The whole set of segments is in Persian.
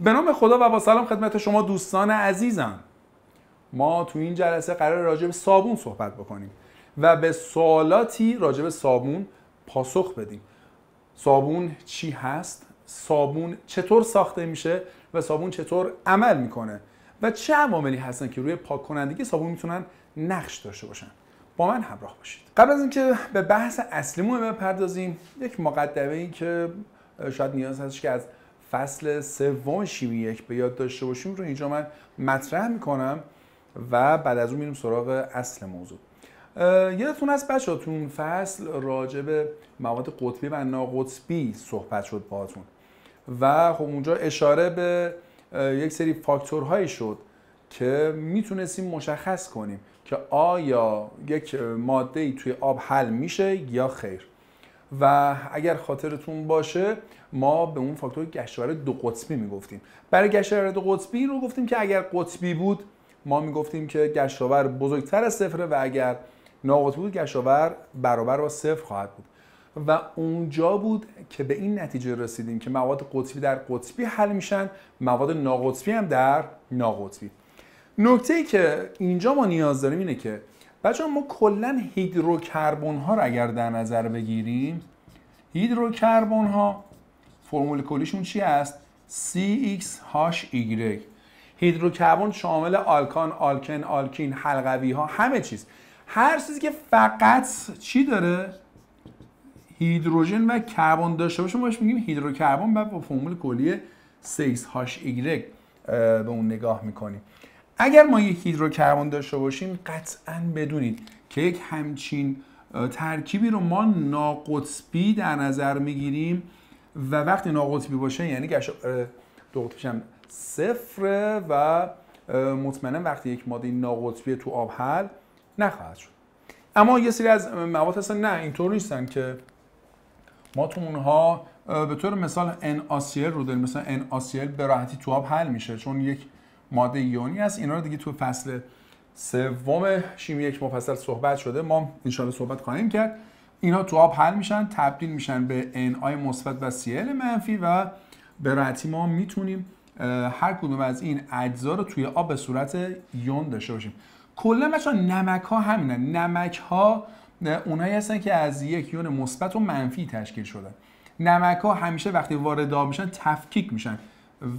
به نام خدا و با سلام خدمت شما دوستان عزیزم ما تو این جلسه قرار راجع به صابون صحبت بکنیم و به سوالاتی راجع به صابون پاسخ بدیم صابون چی هست صابون چطور ساخته میشه و صابون چطور عمل میکنه و چه عواملی هستن که روی پاک کنندگی صابون میتونن نقش داشته باشن با من همراه باشید قبل از اینکه به بحث اصلیمون بپردازیم یک مقدمه ای که شاید نیاز هستش که از فصل سوم شیمی یک به یاد داشته باشیم رو اینجا من مطرح میکنم و بعد از اون میریم سراغ اصل موضوع یادتون از بچه فصل راجع به مواد قطبی و ناقطبی صحبت شد باهاتون و خب اونجا اشاره به یک سری فاکتورهایی شد که میتونستیم مشخص کنیم که آیا یک ماده ای توی آب حل میشه یا خیر و اگر خاطرتون باشه ما به اون فاکتور گشتاور دو قطبی میگفتیم برای گشتاور دو قطبی رو گفتیم که اگر قطبی بود ما میگفتیم که گشتاور بزرگتر از صفره و اگر ناقطبی بود گشتاور برابر با صفر خواهد بود و اونجا بود که به این نتیجه رسیدیم که مواد قطبی در قطبی حل میشن مواد ناقطبی هم در ناقطبی نکته ای که اینجا ما نیاز داریم اینه که بچه ما کلا هیدروکربن ها رو اگر در نظر بگیریم هیدروکربن ها فرمول کلیشون چی است CXHY هیدروکربن شامل آلکان، آلکن، آلکین، حلقوی ها همه چیز هر چیزی که فقط چی داره هیدروژن و کربن داشته باشه ما میگیم هیدروکربن و با فرمول کلی 6 ایگرگ به اون نگاه میکنیم اگر ما یک هیدروکربن داشته باشیم قطعا بدونید که یک همچین ترکیبی رو ما ناقطبی در نظر میگیریم و وقتی ناقطبی باشه یعنی گش دو صفر صفره و مطمئنا وقتی یک ماده ناقطبی تو آب حل نخواهد شد اما یه سری از مواد هستن نه اینطور نیستن که ما تو اونها به طور مثال NaCl رو داریم مثلا NaCl به راحتی تو آب حل میشه چون یک ماده یونی است. اینا رو دیگه تو فصل سوم شیمی یک مفصل صحبت شده ما انشالله صحبت خواهیم کرد اینا تو آب حل میشن تبدیل میشن به NI مثبت و سیل منفی و به راحتی ما میتونیم هر کدوم از این اجزا رو توی آب به صورت یون داشته باشیم کلا ها نمک ها همینن نمک ها اونایی هستن که از یک یون مثبت و منفی تشکیل شدن نمک ها همیشه وقتی وارد آب میشن تفکیک میشن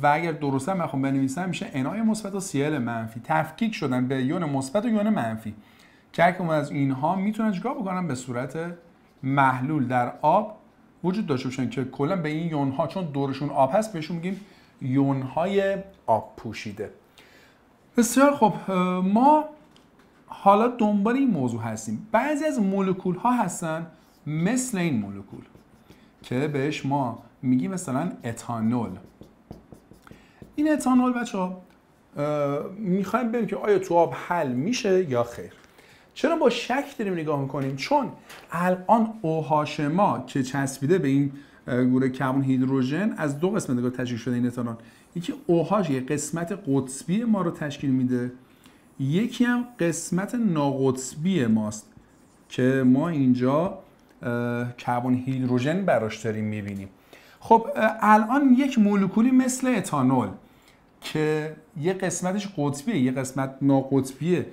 و اگر درست هم بخوام بنویسم میشه انای مثبت و سیل منفی تفکیک شدن به یون مثبت و یون منفی که اون از اینها میتونن چیکار بکنن به صورت محلول در آب وجود داشته باشن که کلا به این یون ها چون دورشون آب هست بهشون میگیم یون های آب پوشیده بسیار خب ما حالا دنبال این موضوع هستیم بعضی از مولکول ها هستن مثل این مولکول که بهش ما میگیم مثلا اتانول این اتانول بچه ها میخوایم ببینیم که آیا تو آب حل میشه یا خیر چرا با شک داریم نگاه میکنیم چون الان اوهاش ما که چسبیده به این گوره کربن هیدروژن از دو قسمت نگاه تشکیل شده این اتانول یکی اوهاش یه قسمت قطبی ما رو تشکیل میده یکی هم قسمت ناقطبی ماست که ما اینجا کربن هیدروژن براش داریم میبینیم خب الان یک مولکولی مثل اتانول که یه قسمتش قطبیه یه قسمت ناقطبیه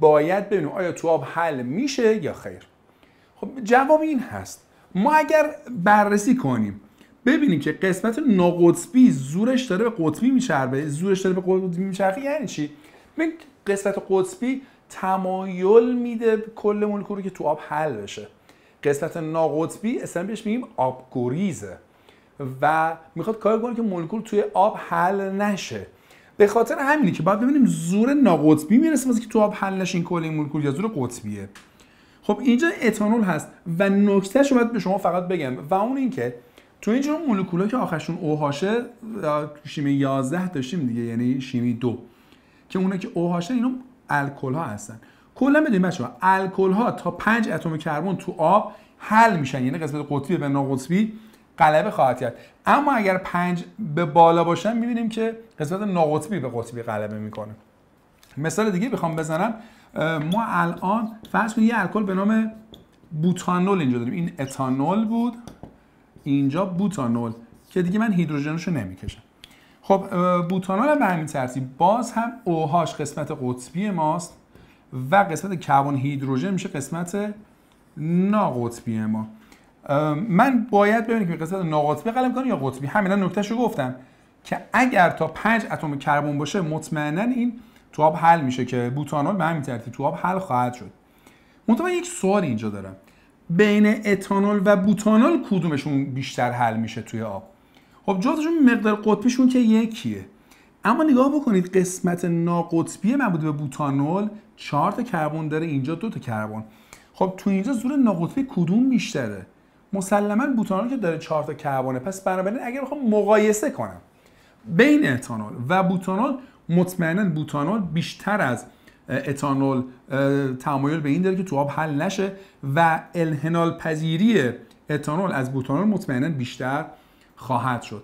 باید ببینیم آیا تو آب حل میشه یا خیر خب جواب این هست ما اگر بررسی کنیم ببینیم که قسمت ناقطبی زورش داره به قطبی میچربه زورش داره به قطبی میچرخه یعنی چی ببین قسمت قطبی تمایل میده کل مولکول که تو آب حل بشه قسمت ناقطبی اصلا بهش میگیم آبگریزه و میخواد کار کنه که مولکول توی آب حل نشه به خاطر همینی که باید ببینیم زور ناقطبی میرسه واسه که تو آب حل نشه این کل این مولکول یا زور قطبیه خب اینجا اتانول هست و نکتهش باید به شما فقط بگم و اون اینکه تو اینجا ها که آخرشون اوهاشه شیمی 11 داشتیم دیگه یعنی شیمی دو که اونا که اوهاشن اینا الکل ها هستن کلا بدونید بچه‌ها الکل ها تا 5 اتم کربن تو آب حل میشن یعنی قسمت قطبی به ناقطبی غلبه خواهد کرد اما اگر پنج به بالا باشن میبینیم که قسمت ناقطبی به قطبی غلبه میکنه مثال دیگه بخوام بزنم ما الان فرض کنید یه الکل به نام بوتانول اینجا داریم این اتانول بود اینجا بوتانول که دیگه من هیدروژنشو نمیکشم خب بوتانول هم به همین ترتیب باز هم اوهاش قسمت قطبی ماست و قسمت کربن هیدروژن میشه قسمت ناقطبی ما من باید ببینم که قسمت ناقطبی قلم یا قطبی همینا نکته رو گفتم که اگر تا 5 اتم کربن باشه مطمئنا این تو آب حل میشه که بوتانول به همین ترتیب تو آب حل خواهد شد منتها یک سوال اینجا دارم بین اتانول و بوتانول کدومشون بیشتر حل میشه توی آب خب جزشون مقدار قطبیشون که یکیه اما نگاه بکنید قسمت ناقطبی مربوط به بوتانول 4 تا کربن داره اینجا دو تا کربن خب تو اینجا زور ناقطبی کدوم بیشتره مسلما بوتانول که داره چهار تا کربنه پس بنابراین اگر بخوام مقایسه کنم بین اتانول و بوتانول مطمئنا بوتانول بیشتر از اتانول تمایل به این داره که تو آب حل نشه و الهنال پذیری اتانول از بوتانول مطمئنا بیشتر خواهد شد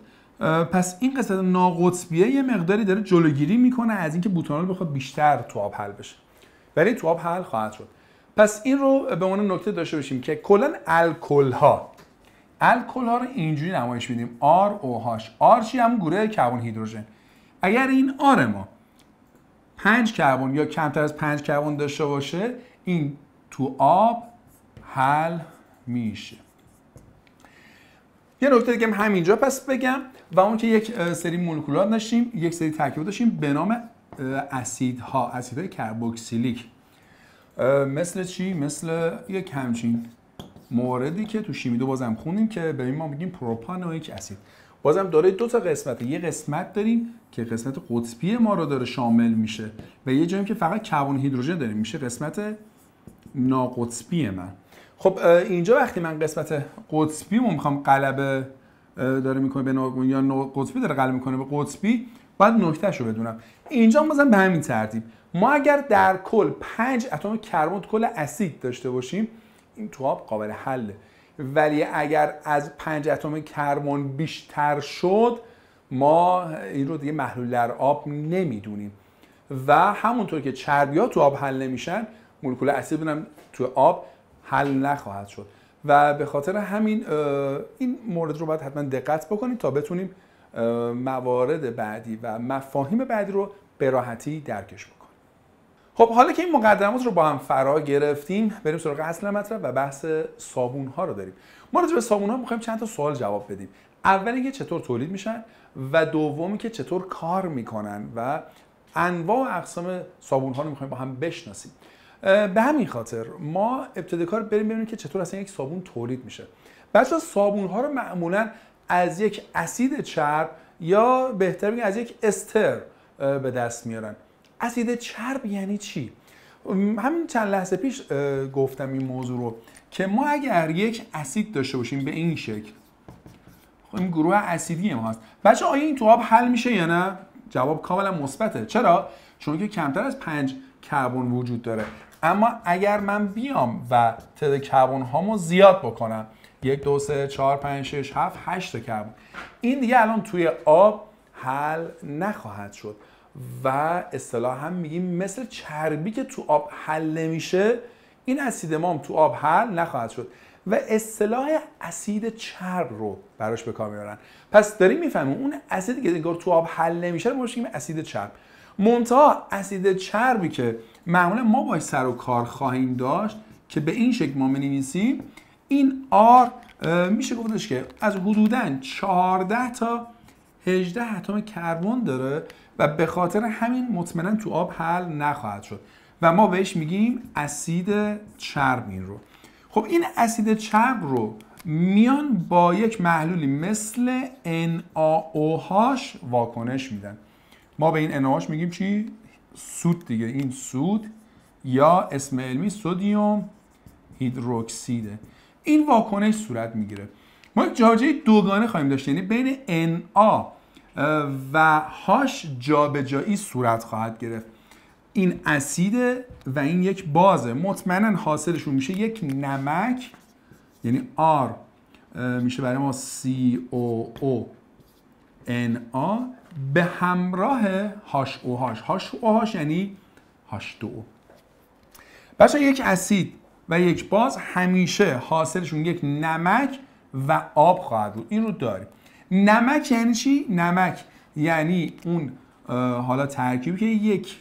پس این قسمت ناقطبیه یه مقداری داره جلوگیری میکنه از اینکه بوتانول بخواد بیشتر تو آب حل بشه ولی تو آب حل خواهد شد پس این رو به عنوان نکته داشته باشیم که کلا الکل ها الکل ها رو اینجوری نمایش میدیم آر او هاش آر چی هم گروه کربن هیدروژن اگر این آر ما پنج کربن یا کمتر از پنج کربن داشته باشه این تو آب حل میشه یه نکته دیگه همینجا پس بگم و اون که یک سری مولکولات داشتیم یک سری ترکیبات داشتیم به نام اسیدها اسیدهای کربوکسیلیک مثل چی؟ مثل یک همچین موردی که تو شیمی دو بازم خونیم که به این ما میگیم پروپانویک اسید بازم داره دو تا قسمت. یه قسمت داریم که قسمت قطبی ما رو داره شامل میشه و یه جایی که فقط کربن هیدروژن داریم میشه قسمت ناقطبی من خب اینجا وقتی من قسمت قطبی مو میخوام قلب داره میکنه به نو یا قطبی داره قلب میکنه به قطبی باید نکتهش رو بدونم اینجا بازم به همین ترتیب ما اگر در کل 5 اتم کربن کل اسید داشته باشیم این تو آب قابل حله ولی اگر از 5 اتم کربن بیشتر شد ما این رو دیگه محلول در آب نمیدونیم و همونطور که چربی ها تو آب حل نمیشن مولکول اسید هم تو آب حل نخواهد شد و به خاطر همین این مورد رو باید حتما دقت بکنیم تا بتونیم موارد بعدی و مفاهیم بعدی رو به راحتی درکش بکنیم خب حالا که این مقدمات رو با هم فرا گرفتیم بریم سراغ اصل مطلب و بحث صابون ها رو داریم ما راجع به صابون ها میخوایم چند تا سوال جواب بدیم اول اینکه چطور تولید میشن و دومی که چطور کار میکنن و انواع و اقسام صابون ها رو میخوایم با هم بشناسیم به همین خاطر ما ابتدا کار بریم ببینیم که چطور اصلا یک صابون تولید میشه بچه صابون ها رو معمولا از یک اسید چرب یا بهتر از یک استر به دست میارن اسید چرب یعنی چی همین چند لحظه پیش گفتم این موضوع رو که ما اگر یک اسید داشته باشیم به این شکل خب این گروه اسیدی ما هست بچه آیا این تو آب حل میشه یا نه جواب کاملا مثبته چرا چون که کمتر از پنج کربن وجود داره اما اگر من بیام و تعداد کربن هامو زیاد بکنم یک دو سه چهار پنج شش هفت هشت کربن این دیگه الان توی آب حل نخواهد شد و اصطلاح هم میگیم مثل چربی که تو آب حل نمیشه این اسید مام تو آب حل نخواهد شد و اصطلاح اسید چرب رو براش به کار میارن پس داریم میفهمیم اون اسیدی که انگار تو آب حل نمیشه رو ما اسید چرب منتها اسید چربی که معمولا ما باش سر و کار خواهیم داشت که به این شکل ما مینویسیم این آر میشه گفتش که از حدودا 14 تا 18 اتم کربن داره و به خاطر همین مطمئنا تو آب حل نخواهد شد و ما بهش میگیم اسید چرب این رو خب این اسید چرب رو میان با یک محلولی مثل NaOH واکنش میدن ما به این NaOH میگیم چی؟ سود دیگه این سود یا اسم علمی سودیوم هیدروکسیده این واکنش صورت میگیره ما یک جاجه دوگانه خواهیم داشت یعنی بین Na و هاش جابجایی صورت خواهد گرفت این اسید و این یک بازه مطمئنا حاصلشون میشه یک نمک یعنی آر میشه برای ما سی او به همراه هاش او هاش هاش او هاش یعنی هاش دو او بچه یک اسید و یک باز همیشه حاصلشون یک نمک و آب خواهد بود این رو داریم نمک یعنی چی؟ نمک یعنی اون حالا ترکیبی که یک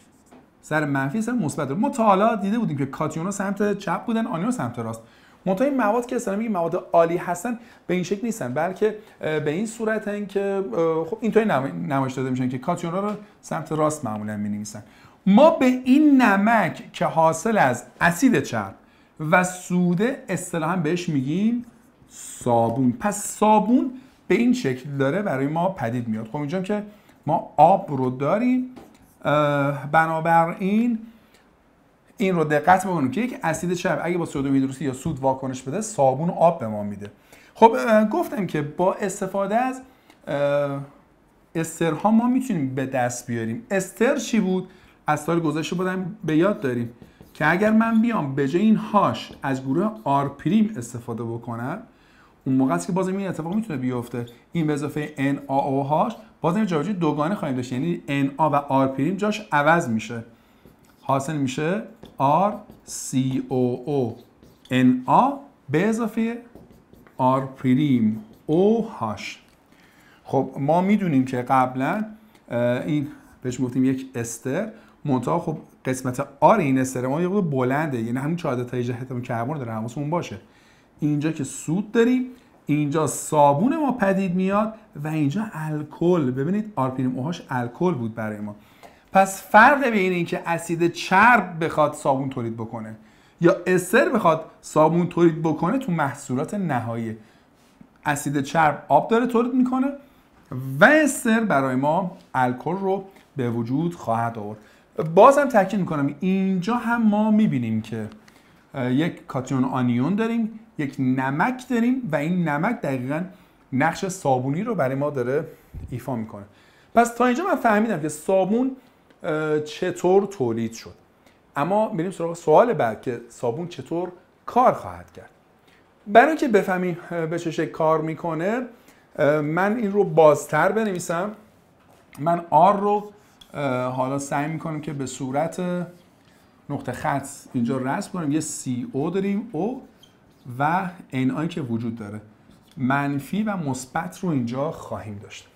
سر منفی سر مثبت داره ما تا حالا دیده بودیم که کاتیونا سمت چپ بودن آنیون سمت راست منتها این مواد که اصلا میگی مواد عالی هستن به این شکل نیستن بلکه به این هن که خب اینطوری نمایش داده میشن که کاتیونا رو سمت راست معمولا مینویسن ما به این نمک که حاصل از اسید چرب و سوده اصطلاحا بهش میگیم صابون پس صابون به این شکل داره برای ما پدید میاد خب اینجا که ما آب رو داریم بنابراین این رو دقت بکنیم که یک اسید چرب اگه با سودوم هیدروسی یا سود واکنش بده صابون آب به ما میده خب گفتم که با استفاده از استرها ما میتونیم به دست بیاریم استر چی بود از سال گذشته بودم به یاد داریم که اگر من بیام به جای این هاش از گروه پریم استفاده بکنم اون موقع است که بازم این اتفاق میتونه بیفته این به اضافه n a o هاش دوگانه خواهیم داشت یعنی n و r پریم جاش عوض میشه حاصل میشه r سی او او n به اضافه r پریم او خب ما میدونیم که قبلا این بهش گفتیم یک استر منتها خب قسمت آر این استر ما یه بلنده یعنی همون چهار تا جهت کربن داره حواسمون باشه اینجا که سود داریم اینجا صابون ما پدید میاد و اینجا الکل ببینید آرپینیم اوهاش الکل بود برای ما پس فرق بین اینکه اسید چرب بخواد صابون تولید بکنه یا استر بخواد صابون تولید بکنه تو محصولات نهایی اسید چرب آب داره تولید میکنه و استر برای ما الکل رو به وجود خواهد آورد بازم تاکید میکنم اینجا هم ما میبینیم که یک کاتیون آنیون داریم یک نمک داریم و این نمک دقیقا نقش صابونی رو برای ما داره ایفا میکنه پس تا اینجا من فهمیدم که صابون چطور تولید شد اما بریم سراغ سوال بعد که صابون چطور کار خواهد کرد برای که بفهمیم به چه شکل کار میکنه من این رو بازتر بنویسم من آر رو حالا سعی میکنم که به صورت نقطه خط اینجا رسم کنیم یه سی او داریم او و NI که وجود داره منفی و مثبت رو اینجا خواهیم داشت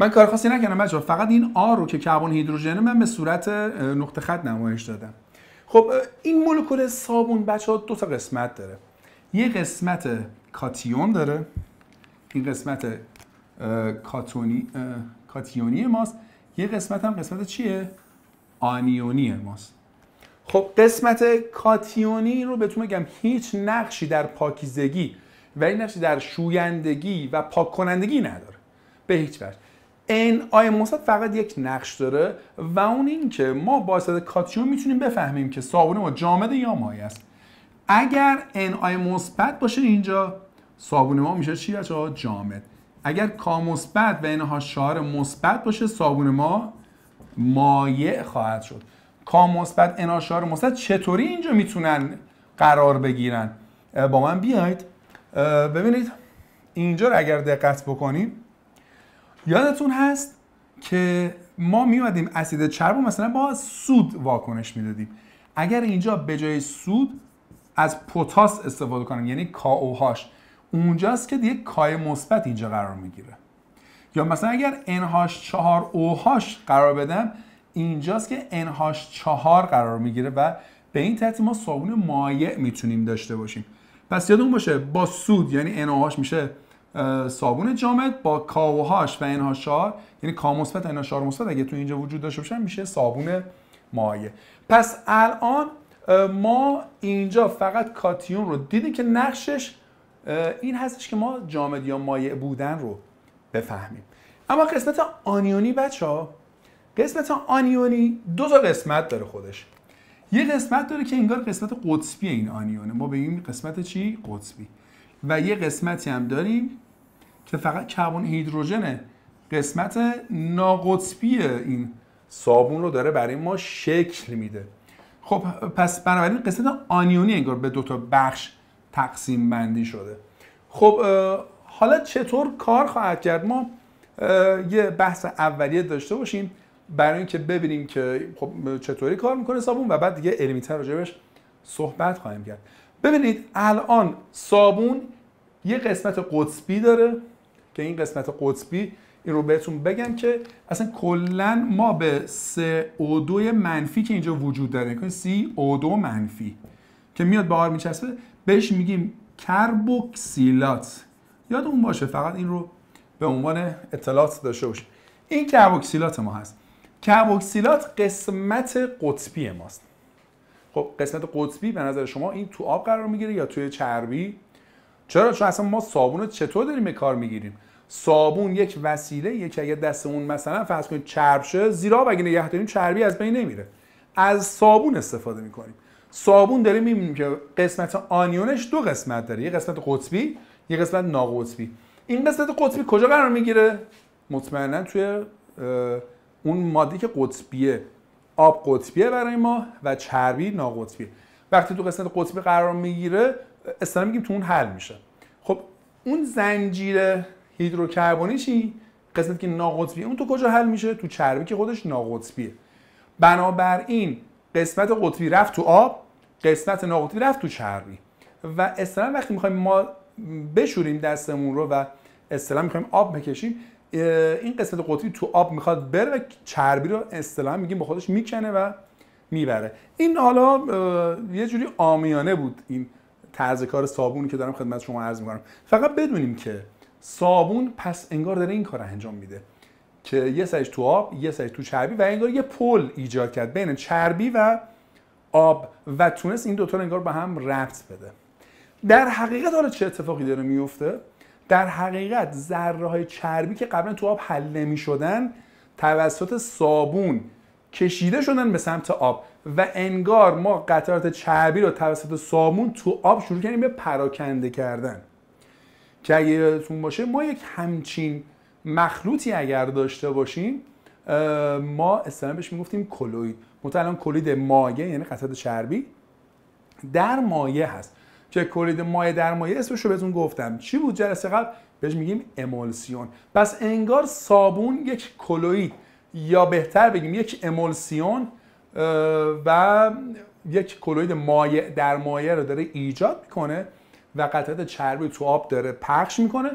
من کار خاصی نکردم بچه‌ها فقط این آر رو که کربن هیدروژن من به صورت نقطه خط نمایش دادم خب این مولکول صابون بچه‌ها دو تا قسمت داره یه قسمت کاتیون داره این قسمت کاتونی کاتیونی ماست یه قسمت هم قسمت چیه آنیونی ماست خب قسمت کاتیونی رو بهتون بگم هیچ نقشی در پاکیزگی و این نقشی در شویندگی و پاک کنندگی نداره به هیچ وجه این آی مثبت فقط یک نقش داره و اون این که ما با استفاده کاتیون میتونیم بفهمیم که صابون ما جامد یا مایع است اگر ان آی مثبت باشه اینجا صابون ما میشه چی بچه جامد اگر کا مثبت و اینها شار مثبت باشه صابون ما مایع خواهد شد کام مثبت اناشار مثبت چطوری اینجا میتونن قرار بگیرن با من بیاید ببینید اینجا رو اگر دقت بکنیم یادتون هست که ما میومدیم اسید چرب مثلا با سود واکنش میدادیم اگر اینجا به جای سود از پوتاس استفاده کنیم یعنی کاوهاش اونجاست که دیگه کای مثبت اینجا قرار میگیره یا مثلا اگر انهاش چهار اوهاش قرار بدم اینجاست که انهاش چهار قرار میگیره و به این ترتیب ما صابون مایع میتونیم داشته باشیم پس یادمون باشه با سود یعنی انهاش میشه صابون جامد با کاوهاش و NH4 یعنی کا مثبت NH4 اگه تو اینجا وجود داشته باشه میشه صابون مایع پس الان ما اینجا فقط کاتیون رو دیدیم که نقشش این هستش که ما جامد یا مایع بودن رو بفهمیم اما قسمت آنیونی بچه ها قسمت آنیونی دو تا قسمت داره خودش یه قسمت داره که انگار قسمت قطبی این آنیونه ما این قسمت چی قطبی و یه قسمتی هم داریم که فقط کربن هیدروژنه قسمت ناقطبی این صابون رو داره برای ما شکل میده خب پس بنابراین قسمت آنیونی انگار به دو تا بخش تقسیم بندی شده خب حالا چطور کار خواهد کرد ما یه بحث اولیه داشته باشیم برای اینکه ببینیم که خب چطوری کار میکنه صابون و بعد دیگه علمی تر راجبش صحبت خواهیم کرد ببینید الان صابون یه قسمت قطبی داره که این قسمت قطبی این رو بهتون بگم که اصلا کلا ما به CO2 منفی که اینجا وجود داره که یعنی CO2 منفی که میاد بهار میچسبه بهش میگیم کربوکسیلات یاد اون باشه فقط این رو به عنوان اطلاعات داشته باشه این کربوکسیلات ما هست کربوکسیلات قسمت قطبی ماست خب قسمت قطبی به نظر شما این تو آب قرار میگیره یا توی چربی چرا چون اصلا ما صابون رو چطور داریم به کار میگیریم صابون یک وسیله یک اگر دستمون مثلا فرض کنید چرب شه زیرا اگه نگه داریم چربی از بین نمیره از صابون استفاده میکنیم صابون داره میبینیم که قسمت آنیونش دو قسمت داره یه قسمت قطبی یه قسمت ناقطبی این قسمت قطبی کجا قرار میگیره مطمئنا توی اون ماده که قطبیه آب قطبیه برای ما و چربی ناقطبیه وقتی تو قسمت قطبی قرار میگیره اصلا میگیم تو اون حل میشه خب اون زنجیره هیدروکربونی چی قسمت که ناقطبیه اون تو کجا حل میشه تو چربی که خودش ناقطبیه بنابراین قسمت قطبی رفت تو آب قسمت ناقطبی رفت تو چربی و اصلا وقتی میخوایم ما بشوریم دستمون رو و اصلا میخوایم آب بکشیم این قسمت قطبی تو آب میخواد بره و چربی رو اصطلاحا میگیم با خودش میکنه و میبره این حالا یه جوری آمیانه بود این طرز کار صابون که دارم خدمت شما عرض میکنم فقط بدونیم که صابون پس انگار داره این کار انجام میده که یه سرش تو آب یه سرش تو چربی و انگار یه پل ایجاد کرد بین چربی و آب و تونست این دوتا انگار به هم ربط بده در حقیقت حالا چه اتفاقی داره میفته در حقیقت ذره های چربی که قبلا تو آب حل نمی شدن توسط صابون کشیده شدن به سمت آب و انگار ما قطرات چربی رو توسط صابون تو آب شروع کردیم به پراکنده کردن که اگه یادتون باشه ما یک همچین مخلوطی اگر داشته باشیم ما اصلا بهش میگفتیم کلوید مثلا کلوید مایه یعنی قطرات چربی در مایه هست که کلید مایع در مایع اسمش رو بهتون گفتم چی بود جلسه قبل بهش میگیم امولسیون پس انگار صابون یک کلوید یا بهتر بگیم یک امولسیون و یک کلوید مایع در مایع رو داره ایجاد میکنه و قطعات چربی تو آب داره پخش میکنه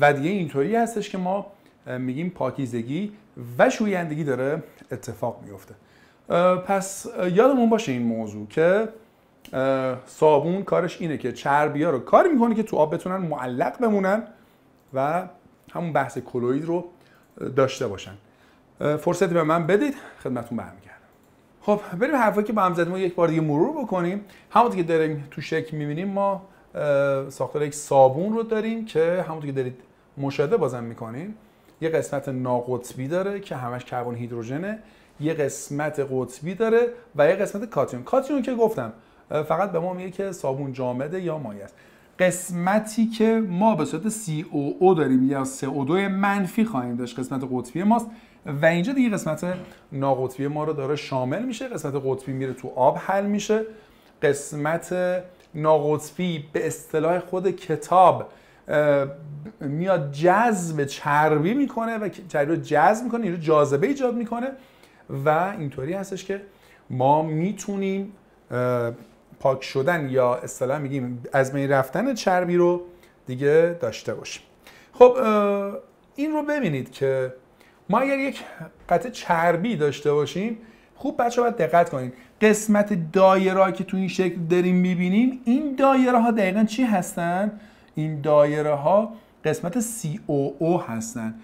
و دیگه اینطوری هستش که ما میگیم پاکیزگی و شویندگی داره اتفاق میفته پس یادمون باشه این موضوع که صابون کارش اینه که چربیا رو کار میکنه که تو آب بتونن معلق بمونن و همون بحث کلوید رو داشته باشن فرصت به من بدید خدمتتون برمیگردم خب بریم حرفایی که با هم زدیم یک بار دیگه مرور بکنیم همونطور که داریم تو شکل میبینیم ما ساختار یک صابون رو داریم که همونطور که دارید مشاهده بازم میکنیم یه قسمت ناقطبی داره که همش کربن هیدروژنه یه قسمت قطبی داره و یه قسمت کاتیون کاتیون که گفتم فقط به ما میگه که صابون جامده یا مایع است قسمتی که ما به صورت او داریم یا CO2 منفی خواهیم داشت قسمت قطبی ماست و اینجا دیگه قسمت ناقطبی ما رو داره شامل میشه قسمت قطبی میره تو آب حل میشه قسمت ناقطبی به اصطلاح خود کتاب میاد جذب چربی میکنه و چربی رو جذب میکنه اینجا یعنی جاذبه ایجاد میکنه و اینطوری هستش که ما میتونیم پاک شدن یا اصطلاح میگیم از بین رفتن چربی رو دیگه داشته باشیم خب این رو ببینید که ما اگر یک قطعه چربی داشته باشیم خوب بچه باید دقت کنید قسمت دایره که تو این شکل داریم میبینیم این دایره ها دقیقا چی هستن؟ این دایره ها قسمت COO هستن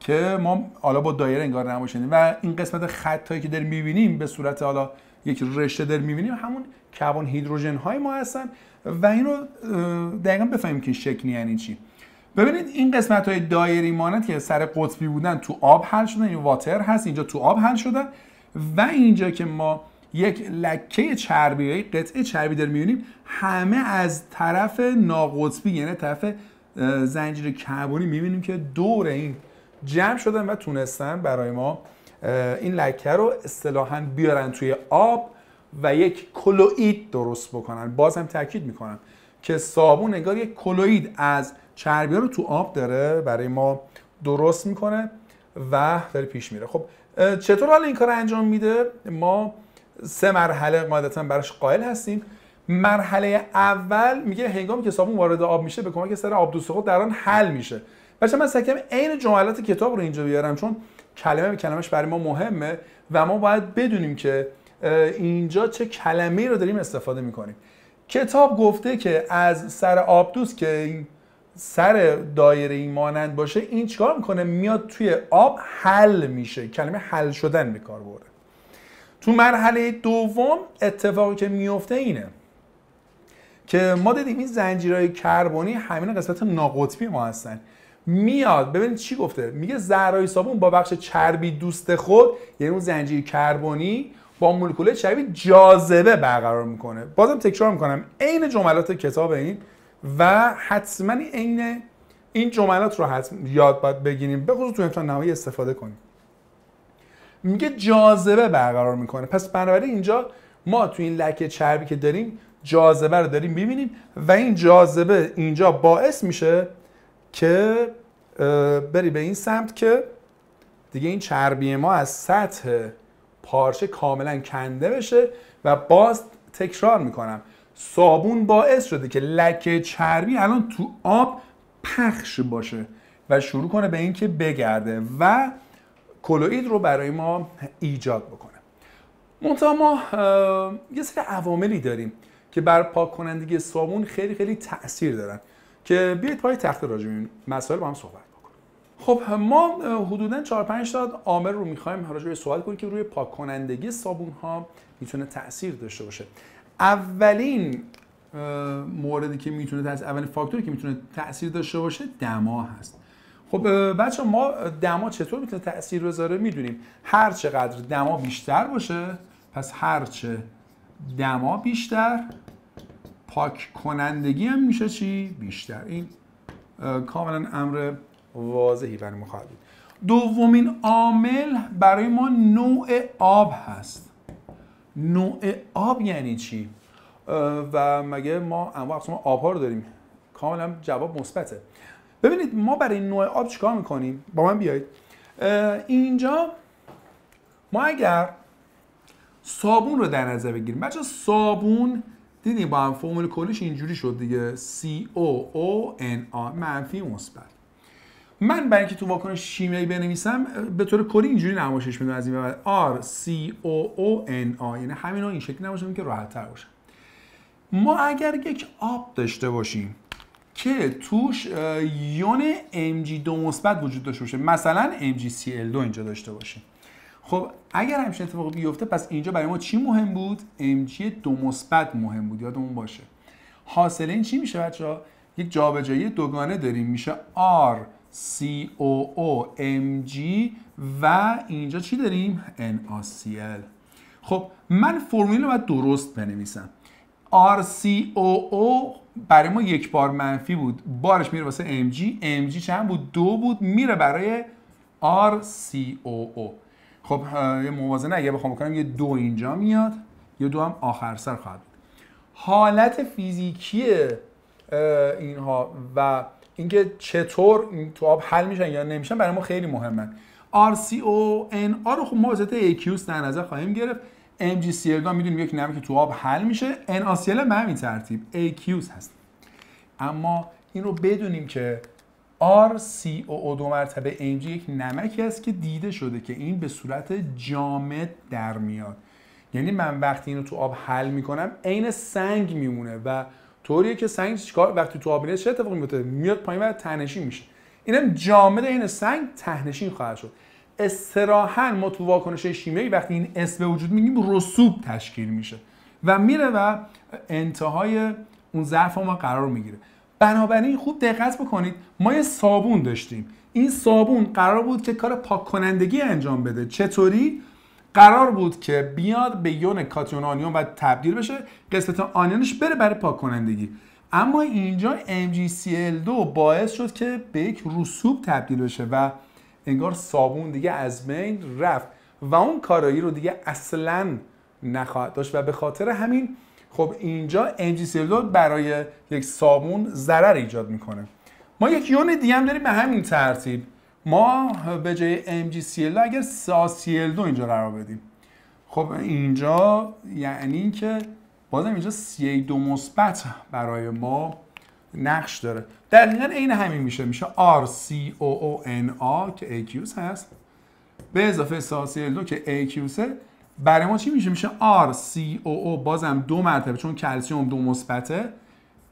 که ما حالا با دایره انگار نماشنیم و این قسمت خط هایی که داریم میبینیم به صورت حالا یک رشته داریم میبینیم همون کربن هیدروژن های ما هستن و این رو دقیقا بفهمیم که شکل یعنی چی ببینید این قسمت های دایری مانند که سر قطبی بودن تو آب حل شدن این واتر هست اینجا تو آب حل شدن و اینجا که ما یک لکه چربی های قطعه چربی در میبینیم همه از طرف ناقطبی یعنی طرف زنجیره کربنی میبینیم که دور این جمع شدن و تونستن برای ما این لکه رو اصطلاحا بیارن توی آب و یک کلوئید درست بکنن باز هم تاکید میکنم که صابون انگار یک کلوئید از چربی رو تو آب داره برای ما درست میکنه و داره پیش میره خب چطور حالا این کار انجام میده ما سه مرحله قاعدتا براش قائل هستیم مرحله اول میگه هنگامی که صابون وارد آب میشه به کمک سر آب دوست خود در آن حل میشه بچه من سکم عین جملات کتاب رو اینجا بیارم چون کلمه کلمش برای ما مهمه و ما باید بدونیم که اینجا چه کلمه رو داریم استفاده میکنیم کتاب گفته که از سر آبدوز که سر دایره این مانند باشه این چیکار میکنه میاد توی آب حل میشه کلمه حل شدن به کار برده تو مرحله دوم اتفاقی که میفته اینه که ما دیدیم این زنجیرهای کربنی همین قسمت ناقطبی ما هستن میاد ببینید چی گفته میگه زهرای صابون با بخش چربی دوست خود یعنی اون زنجیر کربنی با مولکول شبیه جاذبه برقرار میکنه بازم تکرار میکنم عین جملات کتاب این و حتما عین این جملات رو حتما یاد باید بگیریم به خصوص تو امتحان نهایی استفاده کنیم میگه جاذبه برقرار میکنه پس بنابراین اینجا ما تو این لکه چربی که داریم جاذبه رو داریم میبینیم و این جاذبه اینجا باعث میشه که بری به این سمت که دیگه این چربی ما از سطح پارچه کاملا کنده بشه و باز تکرار میکنم صابون باعث شده که لکه چربی الان تو آب پخش باشه و شروع کنه به اینکه بگرده و کلوئید رو برای ما ایجاد بکنه منتها ما یه سری عواملی داریم که بر پاک کنندگی صابون خیلی خیلی تاثیر دارن که بیاید پای تخت راجمین مسائل با هم صحبت خب ما حدودا 4 5 تا عامل رو میخوایم حالا روی صحبت کنیم که روی پاک کنندگی صابون ها میتونه تاثیر داشته باشه اولین موردی که میتونه اولین فاکتوری که میتونه تاثیر داشته باشه دما هست خب بچه ما دما چطور میتونه تاثیر بذاره میدونیم هر چقدر دما بیشتر باشه پس هرچه دما بیشتر پاک کنندگی هم میشه چی بیشتر این کاملا امر واضحی برای ما دومین عامل برای ما نوع آب هست نوع آب یعنی چی و مگه ما انواع اقسام آبها رو داریم کاملا جواب مثبته ببینید ما برای نوع آب چیکار میکنیم با من بیایید اینجا ما اگر صابون رو در نظر بگیریم بچه صابون دیدیم با هم فرمول کلیش اینجوری شد دیگه سی او منفی مثبت من برای اینکه تو واکنش شیمیایی بنویسم به طور کلی اینجوری نمایشش میدم از این بعد R C O O N A یعنی همین این شکلی نمایش که راحت تر باشه ما اگر یک آب داشته باشیم که توش یون Mg دو مثبت وجود داشته باشه مثلا MgCl2 اینجا داشته باشه خب اگر همچین اتفاقی بیفته پس اینجا برای ما چی مهم بود Mg دو مثبت مهم بود یادمون باشه حاصل این چی میشه بچه‌ها یک جابجایی دوگانه داریم میشه R COOMG و اینجا چی داریم؟ NaCl خب من فرمول رو باید درست بنویسم RCOO برای ما یک بار منفی بود بارش میره واسه MG MG چند بود؟ دو بود میره برای RCOO خب یه موازنه اگه بخوام بکنم یه دو اینجا میاد یه دو هم آخر سر خواهد حالت فیزیکی اینها و اینکه چطور تو آب حل میشن یا نمیشن برای ما خیلی مهمه آ رو خب ما واسطه AQs در نظر خواهیم گرفت MGCL میدونیم یک نمکی که تو آب حل میشه NaCl به همین ترتیب AQs هست اما این رو بدونیم که RCOO دو مرتبه جی یک نمکی است که دیده شده که این به صورت جامد در میاد یعنی من وقتی اینو تو آب حل میکنم عین سنگ میمونه و طوریه که سنگ چیکار وقتی تو آبینه چه اتفاقی میفته میاد پایین و تنشین میشه اینم جامد این سنگ تهنشین خواهد شد استراحا ما تو واکنش شیمیایی وقتی این اس به وجود میگیم رسوب تشکیل میشه و میره و انتهای اون ظرف ما قرار میگیره بنابراین خوب دقت بکنید ما یه صابون داشتیم این صابون قرار بود که کار پاک کنندگی انجام بده چطوری قرار بود که بیاد به یون کاتیون آنیون و تبدیل بشه قسمت آنیونش بره برای پاک کنندگی اما اینجا MgCl2 باعث شد که به یک رسوب تبدیل بشه و انگار صابون دیگه از بین رفت و اون کارایی رو دیگه اصلا نخواهد داشت و به خاطر همین خب اینجا MgCl2 برای یک صابون ضرر ایجاد میکنه ما یک یون دیگه هم داریم به همین ترتیب ما به جای mgcl اگر cacl 2 اینجا قرار بدیم خب اینجا یعنی اینکه بازم اینجا CA2 مثبت برای ما نقش داره دقیقا عین همین میشه میشه RCOONA که AQS هست به اضافه cacl 2 که AQS برای ما چی میشه میشه RCOO بازم دو مرتبه چون کلسیوم دو مثبته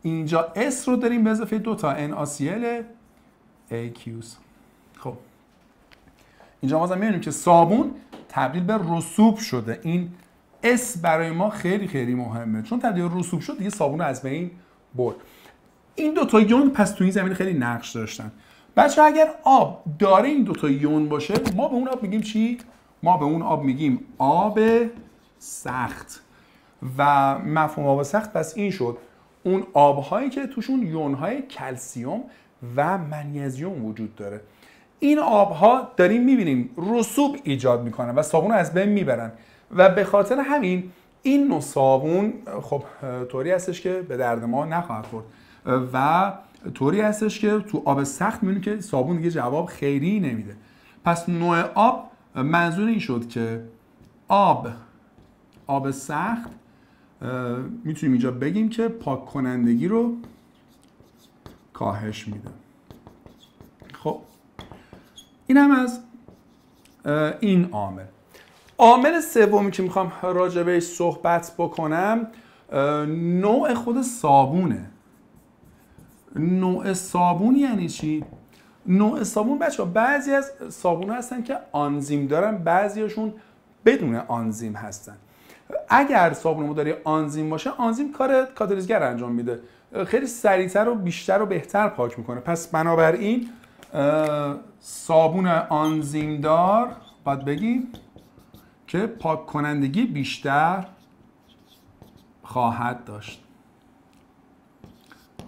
اینجا S رو داریم به اضافه دو تا NaCl AQS اینجا هم میبینیم که صابون تبدیل به رسوب شده این اس برای ما خیلی خیلی مهمه چون تبدیل رسوب شد دیگه صابون رو از بین برد این دوتا یون پس تو این زمین خیلی نقش داشتن بچه اگر آب داره این دوتا یون باشه ما به اون آب میگیم چی؟ ما به اون آب میگیم آب سخت و مفهوم آب سخت پس این شد اون آبهایی که توشون یونهای کلسیوم و منیزیوم وجود داره این آبها داریم میبینیم رسوب ایجاد میکنه و صابون رو از بین میبرن و به خاطر همین این نوع صابون خب طوری هستش که به درد ما نخواهد خورد و طوری هستش که تو آب سخت میبینیم که صابون دیگه جواب خیری نمیده پس نوع آب منظور این شد که آب آب سخت میتونیم اینجا بگیم که پاک کنندگی رو کاهش میده خب این هم از این عامل عامل سومی که میخوام راجع بهش صحبت بکنم نوع خود صابونه نوع صابون یعنی چی نوع صابون بچه ها بعضی از صابون هستن که آنزیم دارن بعضیشون بدون آنزیم هستن اگر صابون مداری آنزیم باشه آنزیم کار کاتالیزگر انجام میده خیلی سریعتر و بیشتر و بهتر پاک میکنه پس بنابراین صابون آنزیمدار دار باید بگیم که پاک کنندگی بیشتر خواهد داشت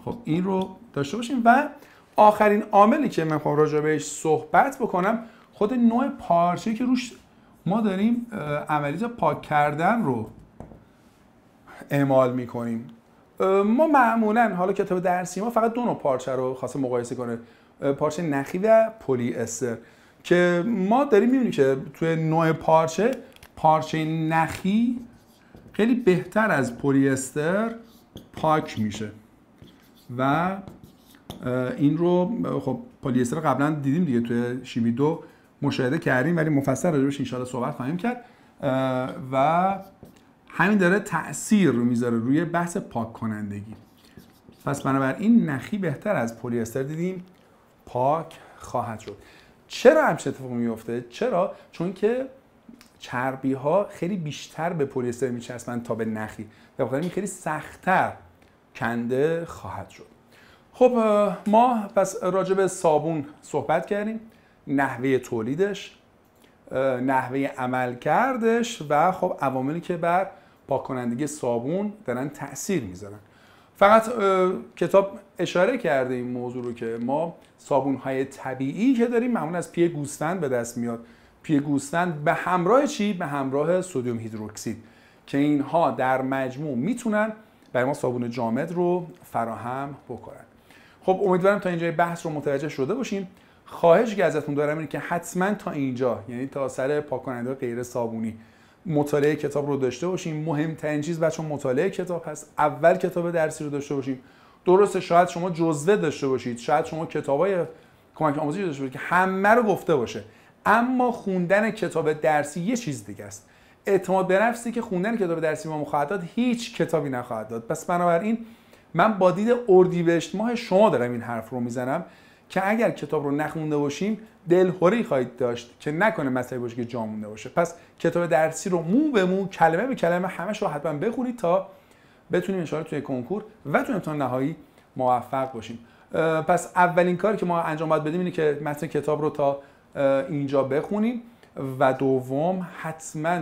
خب این رو داشته باشیم و آخرین عاملی که من خواهم خب راجع بهش صحبت بکنم خود نوع پارچه که روش ما داریم عملیات پاک کردن رو اعمال میکنیم ما معمولا حالا کتاب درسی ما فقط دو نوع پارچه رو خاصه مقایسه کنه پارچه نخی و پلی استر که ما داریم میبینیم که توی نوع پارچه پارچه نخی خیلی بهتر از پلی استر پاک میشه و این رو خب پلی استر قبلا دیدیم دیگه توی شیمی دو مشاهده کردیم ولی مفصل راجبش انشاءالله صحبت خواهیم کرد و همین داره تاثیر رو میذاره روی بحث پاک کنندگی پس بنابراین نخی بهتر از پلی استر دیدیم پاک خواهد شد چرا همچین اتفاق میفته چرا چون که چربی ها خیلی بیشتر به پلی استر تا به نخی و خاطر این خیلی سختتر کنده خواهد شد خب ما پس راجع به صابون صحبت کردیم نحوه تولیدش نحوه عمل کردش و خب عواملی که بر پاک کنندگی صابون دارن تاثیر میذارن فقط کتاب اشاره کرده این موضوع رو که ما صابون های طبیعی که داریم معمولا از پی گوسفند به دست میاد پی گوسفند به همراه چی به همراه سدیم هیدروکسید که اینها در مجموع میتونن برای ما صابون جامد رو فراهم بکنن خب امیدوارم تا اینجا بحث رو متوجه شده باشیم خواهش که ازتون دارم اینه که حتما تا اینجا یعنی تا سر پاک غیر صابونی مطالعه کتاب رو داشته باشیم مهمترین چیز بچه مطالعه کتاب هست اول کتاب درسی رو داشته باشیم درسته شاید شما جزوه داشته باشید شاید شما های کمک آموزی داشته باشید که همه رو گفته باشه اما خوندن کتاب درسی یه چیز دیگه است اعتماد به نفسی که خوندن کتاب درسی ما خواهد داد هیچ کتابی نخواهد داد پس بنابراین من با دید اردیبهشت ماه شما دارم این حرف رو میزنم که اگر کتاب رو نخونده باشیم دل هوری خواهید داشت که نکنه مسئله باشه که جا باشه پس کتاب درسی رو مو به مو کلمه به کلمه همش رو حتما بخونید تا بتونیم انشاءالله توی کنکور و توی امتحان نهایی موفق باشیم پس اولین کاری که ما انجام باید بدیم اینه که متن کتاب رو تا اینجا بخونیم و دوم حتما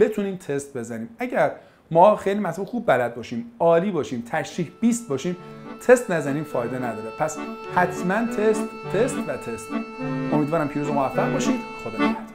بتونیم تست بزنیم اگر ما خیلی مطمئن خوب بلد باشیم عالی باشیم تشریح بیست باشیم تست نزنیم فایده نداره پس حتما تست تست و تست امیدوارم پیروز موفق باشید خدا نگهدار